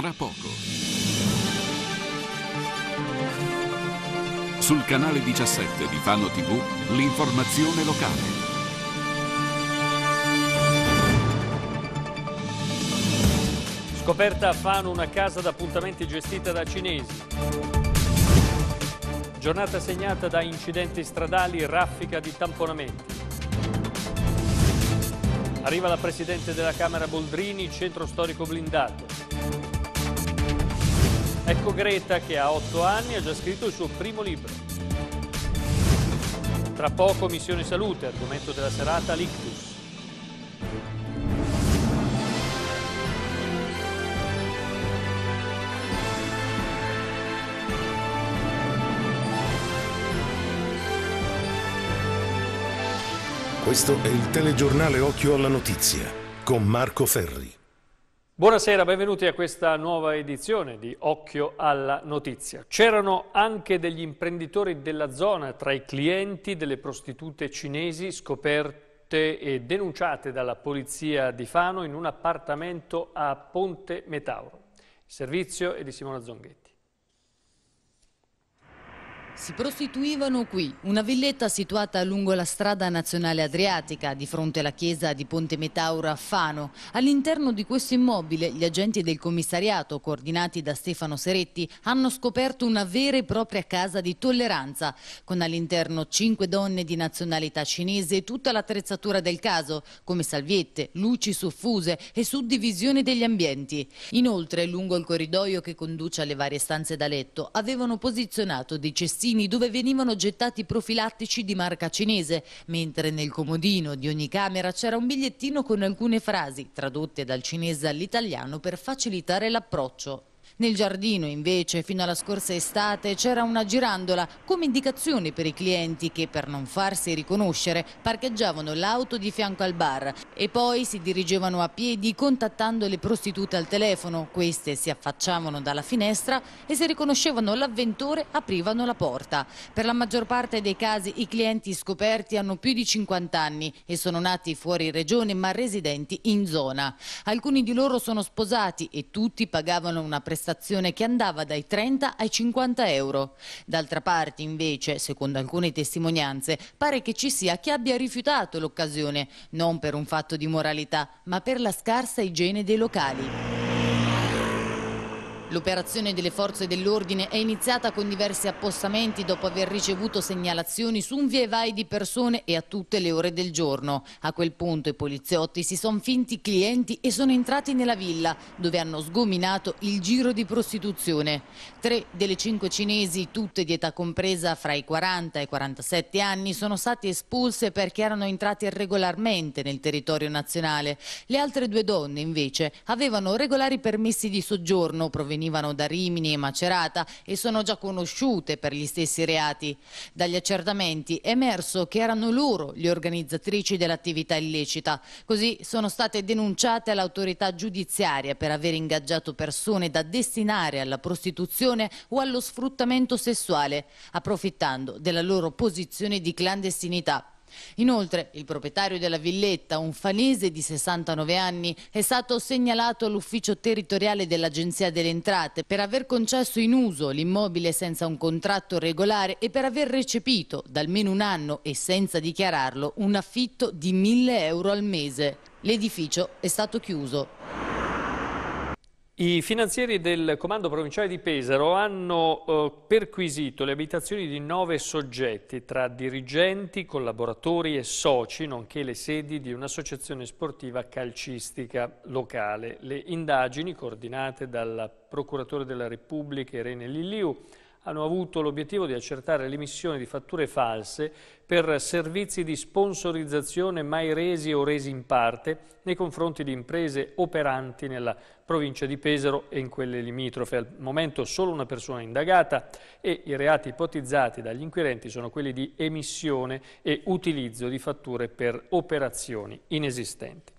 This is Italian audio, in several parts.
tra poco. Sul canale 17 di Fano TV, l'informazione locale. Scoperta a Fano una casa d'appuntamenti gestita da cinesi. Giornata segnata da incidenti stradali, raffica di tamponamenti. Arriva la Presidente della Camera Boldrini, centro storico blindato. Ecco Greta che a otto anni ha già scritto il suo primo libro. Tra poco Missione Salute, argomento della serata l'ictus. Questo è il telegiornale Occhio alla Notizia con Marco Ferri. Buonasera, benvenuti a questa nuova edizione di Occhio alla Notizia. C'erano anche degli imprenditori della zona tra i clienti delle prostitute cinesi scoperte e denunciate dalla polizia di Fano in un appartamento a Ponte Metauro. servizio è di Simona Zonghetti. Si prostituivano qui, una villetta situata lungo la strada nazionale adriatica, di fronte alla chiesa di Ponte Metauro a Fano. All'interno di questo immobile gli agenti del commissariato, coordinati da Stefano Seretti, hanno scoperto una vera e propria casa di tolleranza, con all'interno cinque donne di nazionalità cinese e tutta l'attrezzatura del caso, come salviette, luci soffuse e suddivisione degli ambienti. Inoltre, lungo il corridoio che conduce alle varie stanze da letto, avevano posizionato dei cestini magazzini dove venivano gettati profilattici di marca cinese, mentre nel comodino di ogni camera c'era un bigliettino con alcune frasi, tradotte dal cinese all'italiano per facilitare l'approccio. Nel giardino invece fino alla scorsa estate c'era una girandola come indicazione per i clienti che per non farsi riconoscere parcheggiavano l'auto di fianco al bar e poi si dirigevano a piedi contattando le prostitute al telefono. Queste si affacciavano dalla finestra e se riconoscevano l'avventore aprivano la porta. Per la maggior parte dei casi i clienti scoperti hanno più di 50 anni e sono nati fuori regione ma residenti in zona. Alcuni di loro sono sposati e tutti pagavano una prestazione prestazione che andava dai 30 ai 50 euro. D'altra parte, invece, secondo alcune testimonianze, pare che ci sia chi abbia rifiutato l'occasione, non per un fatto di moralità, ma per la scarsa igiene dei locali. L'operazione delle forze dell'ordine è iniziata con diversi appostamenti dopo aver ricevuto segnalazioni su un via e vai di persone e a tutte le ore del giorno. A quel punto i poliziotti si sono finti clienti e sono entrati nella villa dove hanno sgominato il giro di prostituzione. Tre delle cinque cinesi, tutte di età compresa fra i 40 e i 47 anni, sono state espulse perché erano entrate irregolarmente nel territorio nazionale. Le altre due donne invece avevano regolari permessi di soggiorno provenienti venivano da Rimini e Macerata e sono già conosciute per gli stessi reati. Dagli accertamenti è emerso che erano loro gli organizzatrici dell'attività illecita. Così sono state denunciate all'autorità giudiziaria per aver ingaggiato persone da destinare alla prostituzione o allo sfruttamento sessuale, approfittando della loro posizione di clandestinità. Inoltre, il proprietario della villetta, un fanese di 69 anni, è stato segnalato all'ufficio territoriale dell'Agenzia delle Entrate per aver concesso in uso l'immobile senza un contratto regolare e per aver recepito da almeno un anno e senza dichiararlo un affitto di 1000 euro al mese. L'edificio è stato chiuso. I finanzieri del Comando Provinciale di Pesaro hanno eh, perquisito le abitazioni di nove soggetti tra dirigenti, collaboratori e soci, nonché le sedi di un'associazione sportiva calcistica locale. Le indagini, coordinate dal Procuratore della Repubblica Irene Lilliu, hanno avuto l'obiettivo di accertare l'emissione di fatture false per servizi di sponsorizzazione mai resi o resi in parte nei confronti di imprese operanti nella provincia di Pesaro e in quelle limitrofe. Al momento solo una persona è indagata e i reati ipotizzati dagli inquirenti sono quelli di emissione e utilizzo di fatture per operazioni inesistenti.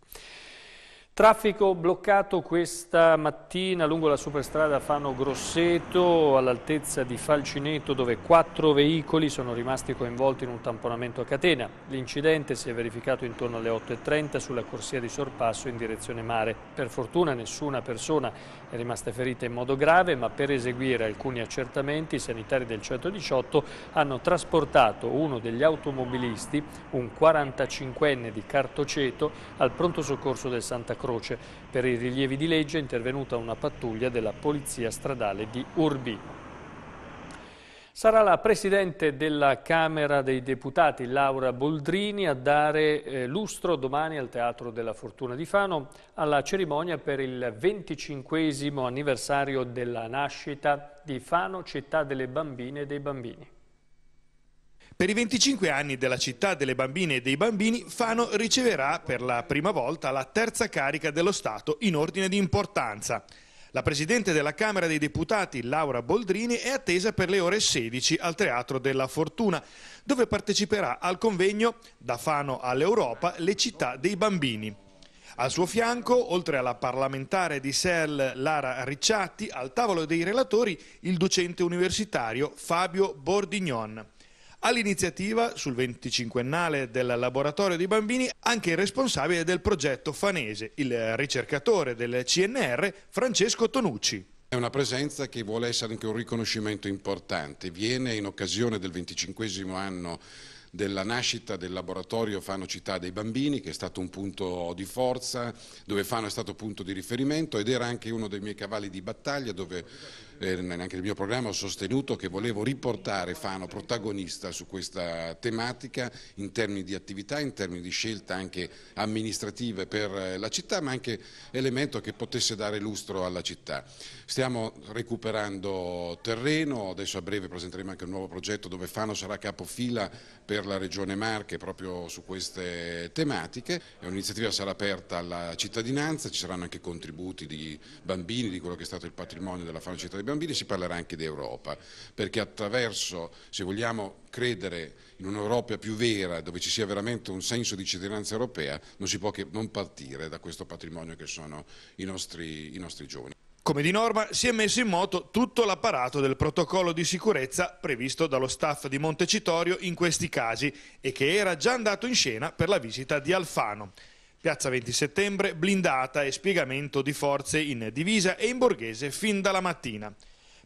Traffico bloccato questa mattina lungo la superstrada Fano Grosseto all'altezza di Falcineto dove quattro veicoli sono rimasti coinvolti in un tamponamento a catena. L'incidente si è verificato intorno alle 8.30 sulla corsia di sorpasso in direzione mare. Per fortuna nessuna persona è rimasta ferita in modo grave ma per eseguire alcuni accertamenti i sanitari del 118 hanno trasportato uno degli automobilisti, un 45enne di Cartoceto, al pronto soccorso del Santa Croce croce. Per i rilievi di legge è intervenuta una pattuglia della Polizia Stradale di Urbino. Sarà la Presidente della Camera dei Deputati, Laura Boldrini, a dare eh, lustro domani al Teatro della Fortuna di Fano alla cerimonia per il 25 anniversario della nascita di Fano, città delle bambine e dei bambini. Per i 25 anni della città delle bambine e dei bambini, Fano riceverà per la prima volta la terza carica dello Stato in ordine di importanza. La Presidente della Camera dei Deputati, Laura Boldrini, è attesa per le ore 16 al Teatro della Fortuna, dove parteciperà al convegno Da Fano all'Europa, le città dei bambini. Al suo fianco, oltre alla parlamentare di SEL Lara Ricciatti, al tavolo dei relatori il docente universitario Fabio Bordignon. All'iniziativa, sul venticinquennale del laboratorio di bambini, anche il responsabile del progetto Fanese, il ricercatore del CNR, Francesco Tonucci. È una presenza che vuole essere anche un riconoscimento importante. Viene in occasione del venticinquesimo anno della nascita del laboratorio Fano Città dei Bambini, che è stato un punto di forza, dove Fano è stato punto di riferimento ed era anche uno dei miei cavalli di battaglia, dove eh, neanche nel mio programma ho sostenuto che volevo riportare Fano protagonista su questa tematica in termini di attività, in termini di scelta anche amministrative per eh, la città, ma anche elemento che potesse dare lustro alla città. Stiamo recuperando terreno, adesso a breve presenteremo anche un nuovo progetto dove Fano sarà capofila per la Regione Marche proprio su queste tematiche, l'iniziativa sarà aperta alla cittadinanza, ci saranno anche contributi di bambini, di quello che è stato il patrimonio della Fano città di bambini si parlerà anche di Europa, perché attraverso, se vogliamo credere in un'Europa più vera, dove ci sia veramente un senso di cittadinanza europea, non si può che non partire da questo patrimonio che sono i nostri, i nostri giovani. Come di norma si è messo in moto tutto l'apparato del protocollo di sicurezza previsto dallo staff di Montecitorio in questi casi e che era già andato in scena per la visita di Alfano. Piazza 20 settembre, blindata e spiegamento di forze in divisa e in borghese fin dalla mattina.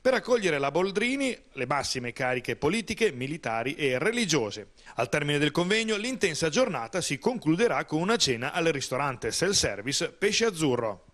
Per accogliere la Boldrini, le massime cariche politiche, militari e religiose. Al termine del convegno, l'intensa giornata si concluderà con una cena al ristorante self-service Pesce Azzurro.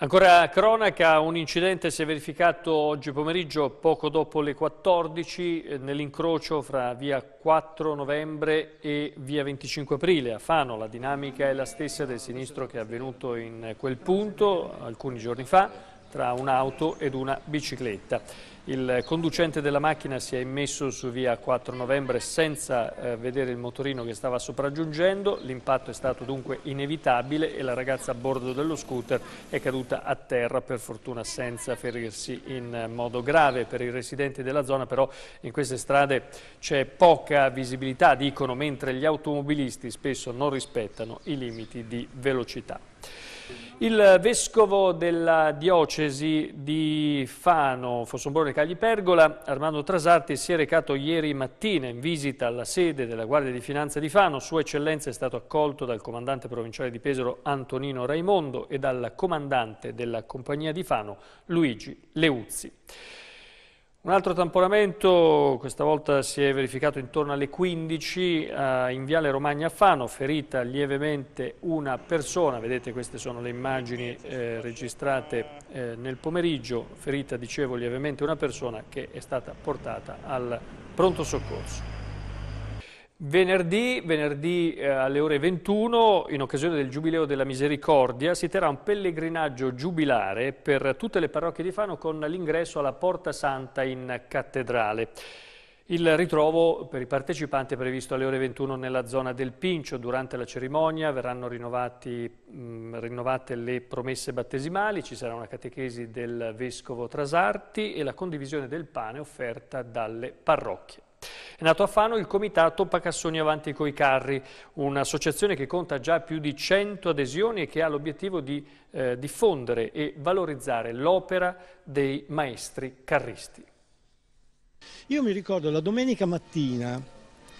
Ancora cronaca, un incidente si è verificato oggi pomeriggio poco dopo le 14 nell'incrocio fra via 4 novembre e via 25 aprile a Fano. La dinamica è la stessa del sinistro che è avvenuto in quel punto alcuni giorni fa tra un'auto ed una bicicletta. Il conducente della macchina si è immesso su via 4 novembre senza eh, vedere il motorino che stava sopraggiungendo, l'impatto è stato dunque inevitabile e la ragazza a bordo dello scooter è caduta a terra per fortuna senza ferirsi in eh, modo grave. Per i residenti della zona però in queste strade c'è poca visibilità, dicono, mentre gli automobilisti spesso non rispettano i limiti di velocità. Il vescovo della diocesi di Fano, Fossombrone Cagli-Pergola, Armando Trasarti, si è recato ieri mattina in visita alla sede della Guardia di Finanza di Fano. Sua Eccellenza è stato accolto dal comandante provinciale di Pesaro Antonino Raimondo e dal comandante della compagnia di Fano Luigi Leuzzi. Un altro tamponamento, questa volta si è verificato intorno alle 15 eh, in Viale Romagna a Fano, ferita lievemente una persona, vedete queste sono le immagini eh, registrate eh, nel pomeriggio, ferita dicevo lievemente una persona che è stata portata al pronto soccorso. Venerdì, venerdì eh, alle ore 21, in occasione del Giubileo della Misericordia, si terrà un pellegrinaggio giubilare per tutte le parrocchie di Fano con l'ingresso alla Porta Santa in cattedrale. Il ritrovo per i partecipanti è previsto alle ore 21 nella zona del Pincio. Durante la cerimonia verranno rinnovati, mh, mm, rinnovate le promesse battesimali, ci sarà una catechesi del Vescovo Trasarti e la condivisione del pane offerta dalle parrocchie. È nato a Fano il comitato Pacassoni Avanti coi Carri, un'associazione che conta già più di 100 adesioni e che ha l'obiettivo di eh, diffondere e valorizzare l'opera dei maestri carristi. Io mi ricordo la domenica mattina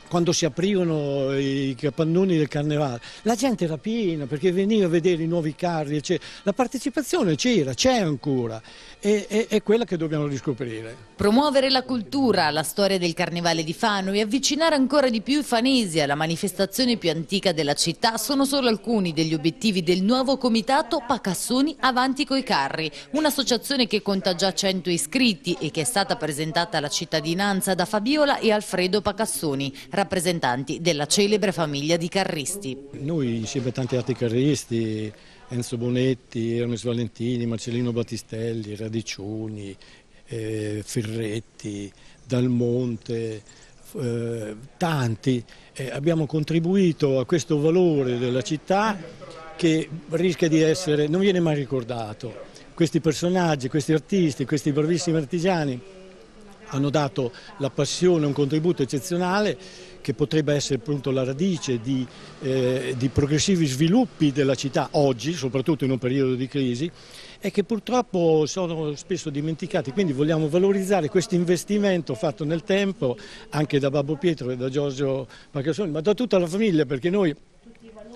quando si aprivano i capannoni del carnevale, la gente era piena perché veniva a vedere i nuovi carri, eccetera. la partecipazione c'era, c'è ancora e, e, è quella che dobbiamo riscoprire. Promuovere la cultura, la storia del carnevale di Fano e avvicinare ancora di più i fanesi alla manifestazione più antica della città sono solo alcuni degli obiettivi del nuovo comitato Pacassoni Avanti coi Carri, un'associazione che conta già 100 iscritti e che è stata presentata alla cittadinanza da Fabiola e Alfredo Pacassoni, rappresentanti della celebre famiglia di Carristi. Noi insieme a tanti altri carristi, Enzo Bonetti, Hermes Valentini, Marcellino Battistelli, Radicioni, eh, Ferretti, Dalmonte, eh, tanti, eh, abbiamo contribuito a questo valore della città che rischia di essere, non viene mai ricordato. Questi personaggi, questi artisti, questi bravissimi artigiani hanno dato la passione, un contributo eccezionale che potrebbe essere appunto la radice di, eh, di progressivi sviluppi della città oggi, soprattutto in un periodo di crisi, e che purtroppo sono spesso dimenticati. Quindi vogliamo valorizzare questo investimento fatto nel tempo anche da Babbo Pietro e da Giorgio Pacassoni, ma da tutta la famiglia perché noi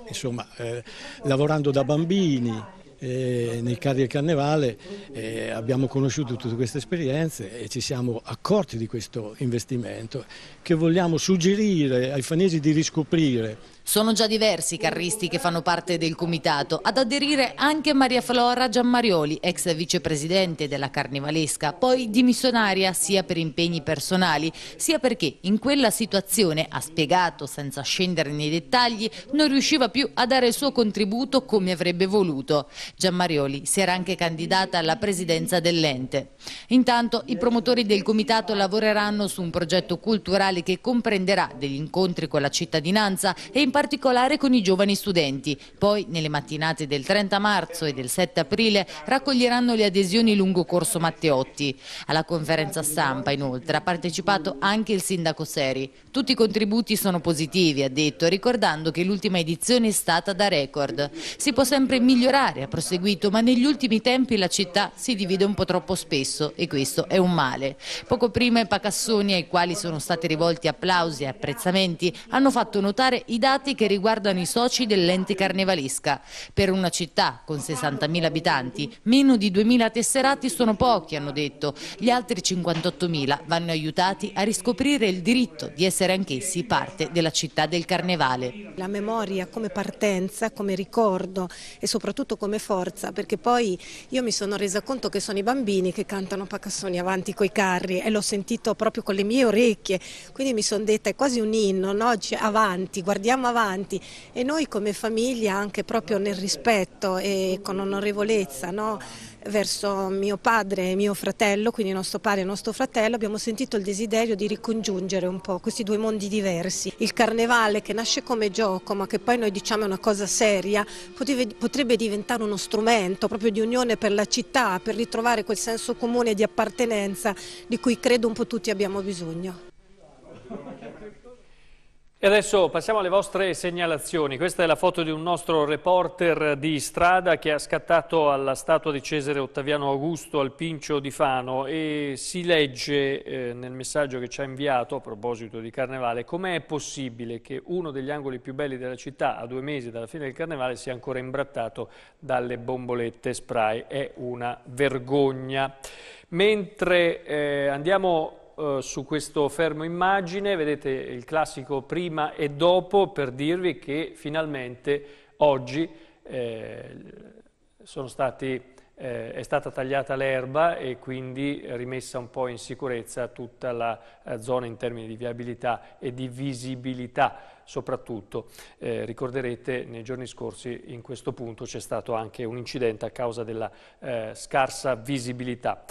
insomma, eh, lavorando da bambini eh, nei carri del carnevale, eh, abbiamo conosciuto tutte queste esperienze e ci siamo accorti di questo investimento che vogliamo suggerire ai fanesi di riscoprire sono già diversi i carristi che fanno parte del comitato, ad aderire anche Maria Flora Giammarioli, ex vicepresidente della Carnivalesca, poi dimissionaria sia per impegni personali, sia perché in quella situazione, ha spiegato senza scendere nei dettagli, non riusciva più a dare il suo contributo come avrebbe voluto. Giammarioli si era anche candidata alla presidenza dell'ente. Intanto i promotori del comitato lavoreranno su un progetto culturale che comprenderà degli incontri con la cittadinanza e in particolare con i giovani studenti. Poi, nelle mattinate del 30 marzo e del 7 aprile, raccoglieranno le adesioni lungo Corso Matteotti. Alla conferenza stampa, inoltre, ha partecipato anche il sindaco Seri. Tutti i contributi sono positivi, ha detto, ricordando che l'ultima edizione è stata da record. Si può sempre migliorare, ha proseguito, ma negli ultimi tempi la città si divide un po' troppo spesso e questo è un male. Poco prima i Pacassoni, ai quali sono stati rivolti applausi e apprezzamenti, hanno fatto notare i dati dati che riguardano i soci dell'ente carnevalesca. Per una città con 60.000 abitanti, meno di 2.000 tesserati sono pochi, hanno detto. Gli altri 58.000 vanno aiutati a riscoprire il diritto di essere anch'essi parte della città del carnevale. La memoria come partenza, come ricordo e soprattutto come forza, perché poi io mi sono resa conto che sono i bambini che cantano Pacassoni avanti coi carri e l'ho sentito proprio con le mie orecchie, quindi mi sono detta è quasi un inno, no? Cioè, avanti, guardiamo avanti avanti e noi come famiglia anche proprio nel rispetto e con onorevolezza no? verso mio padre e mio fratello, quindi nostro padre e nostro fratello, abbiamo sentito il desiderio di ricongiungere un po' questi due mondi diversi. Il carnevale che nasce come gioco ma che poi noi diciamo è una cosa seria, potrebbe diventare uno strumento proprio di unione per la città, per ritrovare quel senso comune di appartenenza di cui credo un po' tutti abbiamo bisogno. E adesso passiamo alle vostre segnalazioni. Questa è la foto di un nostro reporter di strada che ha scattato alla statua di Cesare Ottaviano Augusto al Pincio di Fano e si legge eh, nel messaggio che ci ha inviato a proposito di Carnevale com'è possibile che uno degli angoli più belli della città a due mesi dalla fine del Carnevale sia ancora imbrattato dalle bombolette spray. È una vergogna. Mentre eh, andiamo eh, su questo fermo immagine, vedete il classico prima e dopo per dirvi che finalmente oggi eh, stati, eh, è stata tagliata l'erba e quindi rimessa un po' in sicurezza tutta la zona in termini di viabilità e di visibilità soprattutto. Eh, ricorderete nei giorni scorsi in questo punto c'è stato anche un incidente a causa della eh, scarsa visibilità.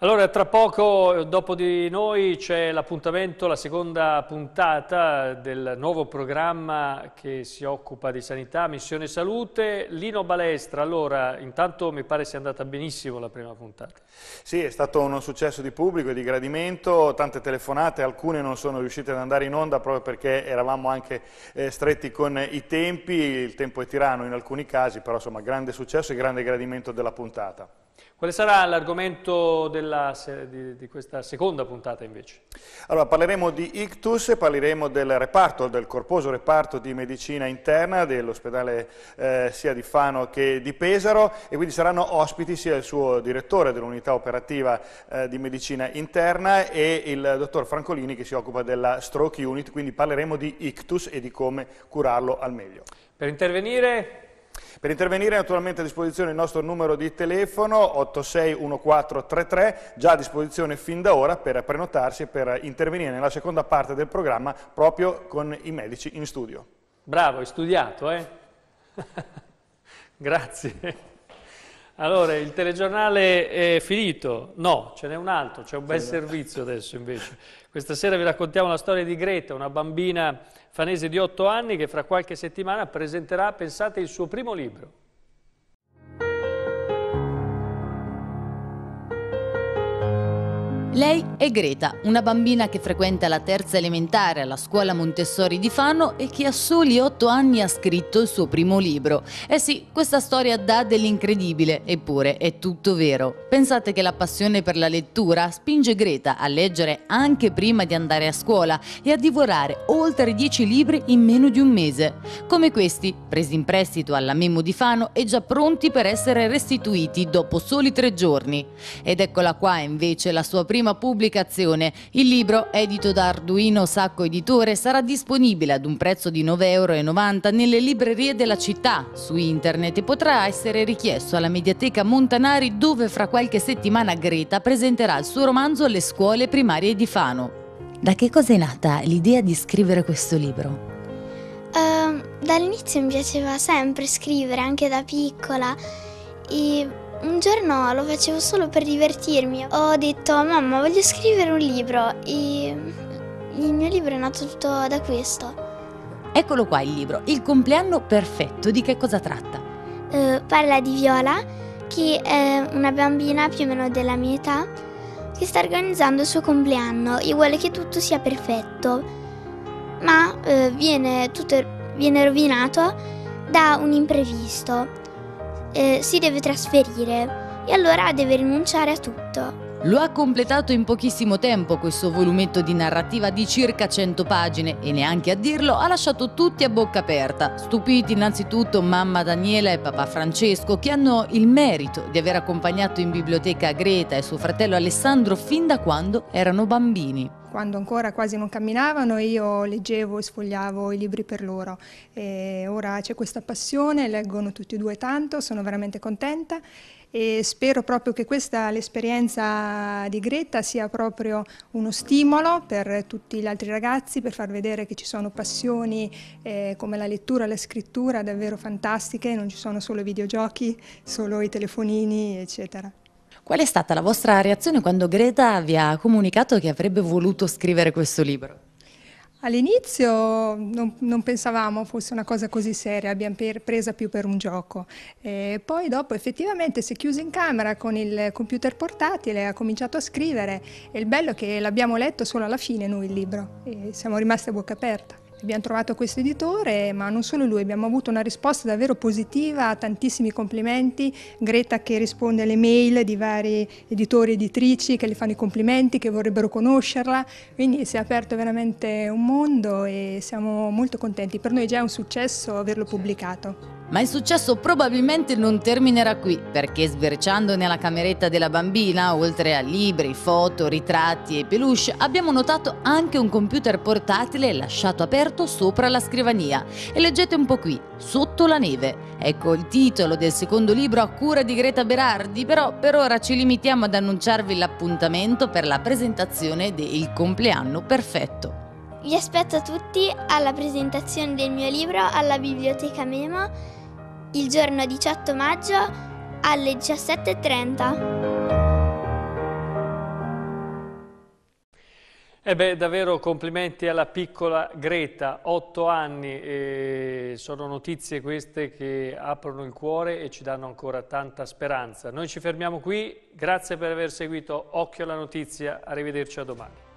Allora, tra poco dopo di noi c'è l'appuntamento, la seconda puntata del nuovo programma che si occupa di sanità, missione salute. Lino Balestra, allora, intanto mi pare sia andata benissimo la prima puntata. Sì, è stato un successo di pubblico e di gradimento, tante telefonate, alcune non sono riuscite ad andare in onda proprio perché eravamo anche eh, stretti con i tempi, il tempo è tirano in alcuni casi, però insomma grande successo e grande gradimento della puntata. Quale sarà l'argomento di, di, questa seconda puntata invece? Allora parleremo di ictus, parleremo del reparto, del corposo reparto di medicina interna dell'ospedale eh, sia di Fano che di Pesaro e quindi saranno ospiti sia il suo direttore dell'unità operativa eh, di medicina interna e il dottor Francolini che si occupa della stroke unit, quindi parleremo di ictus e di come curarlo al meglio. Per intervenire per intervenire naturalmente a disposizione il nostro numero di telefono 861433, già a disposizione fin da ora per prenotarsi e per intervenire nella seconda parte del programma proprio con i medici in studio. Bravo, hai studiato, eh? Grazie. Allora, il telegiornale è finito. No, ce n'è un altro, c'è un bel servizio adesso invece. Questa sera vi raccontiamo la storia di Greta, una bambina fanese di otto anni che fra qualche settimana presenterà, pensate, il suo primo libro. Lei è Greta, una bambina che frequenta la terza elementare alla scuola Montessori di Fano e che a soli otto anni ha scritto il suo primo libro. Eh sì, questa storia dà dell'incredibile, eppure è tutto vero. Pensate che la passione per la lettura spinge Greta a leggere anche prima di andare a scuola e a divorare oltre dieci libri in meno di un mese, come questi, presi in prestito alla Memo di Fano e già pronti per essere restituiti dopo soli tre giorni. Ed eccola qua invece la sua prima prossima pubblicazione. Il libro, edito da Arduino Sacco Editore, sarà disponibile ad un prezzo di 9,90 euro nelle librerie della città, su internet e potrà essere richiesto alla Mediateca Montanari dove fra qualche settimana Greta presenterà il suo romanzo alle scuole primarie di Fano. Da che cosa è nata l'idea di scrivere questo libro? Uh, dall'inizio mi piaceva sempre scrivere, anche da piccola. E un giorno lo facevo solo per divertirmi. Ho detto mamma voglio scrivere un libro e il mio libro è nato tutto da questo. Eccolo qua il libro, Il compleanno perfetto, di che cosa tratta? Eh, parla di Viola, che è una bambina più o meno della mia età, che sta organizzando il suo compleanno e vuole che tutto sia perfetto, ma eh, viene, tutto, viene rovinato da un imprevisto eh, si deve trasferire e allora deve rinunciare a tutto. Lo ha completato in pochissimo tempo questo volumetto di narrativa di circa 100 pagine e neanche a dirlo ha lasciato tutti a bocca aperta, stupiti innanzitutto mamma Daniela e papà Francesco che hanno il merito di aver accompagnato in biblioteca Greta e suo fratello Alessandro fin da quando erano bambini quando ancora quasi non camminavano io leggevo e sfogliavo i libri per loro e ora c'è questa passione, leggono tutti e due tanto, sono veramente contenta e spero proprio che questa l'esperienza di Greta sia proprio uno stimolo per tutti gli altri ragazzi per far vedere che ci sono passioni eh, come la lettura, la scrittura davvero fantastiche, non ci sono solo i videogiochi, solo i telefonini eccetera. Qual è stata la vostra reazione quando Greta vi ha comunicato che avrebbe voluto scrivere questo libro? All'inizio non, non, pensavamo fosse una cosa così seria, abbiamo per, presa più per un gioco. E poi dopo effettivamente si è chiuso in camera con il computer portatile, ha cominciato a scrivere e il bello è che l'abbiamo letto solo alla fine noi il libro e siamo rimasti a bocca aperta. Abbiamo trovato questo editore, ma non solo lui, abbiamo avuto una risposta davvero positiva, tantissimi complimenti. Greta che risponde alle mail di vari editori e editrici che le fanno i complimenti, che vorrebbero conoscerla. Quindi si è aperto veramente un mondo e siamo molto contenti. Per noi è già un successo averlo certo. pubblicato. Ma il successo probabilmente non terminerà qui, perché sberciando nella cameretta della bambina, oltre a libri, foto, ritratti e peluche, abbiamo notato anche un computer portatile lasciato aperto sopra la scrivania. E leggete un po' qui, Sotto la neve. Ecco il titolo del secondo libro a cura di Greta Berardi, però per ora ci limitiamo ad annunciarvi l'appuntamento per la presentazione de Il compleanno perfetto. Vi aspetto tutti alla presentazione del mio libro alla Biblioteca Memo il giorno 18 maggio alle 17.30. E eh beh, davvero complimenti alla piccola Greta, otto anni, eh, sono notizie queste che aprono il cuore e ci danno ancora tanta speranza. Noi ci fermiamo qui, grazie per aver seguito Occhio alla Notizia, arrivederci a domani.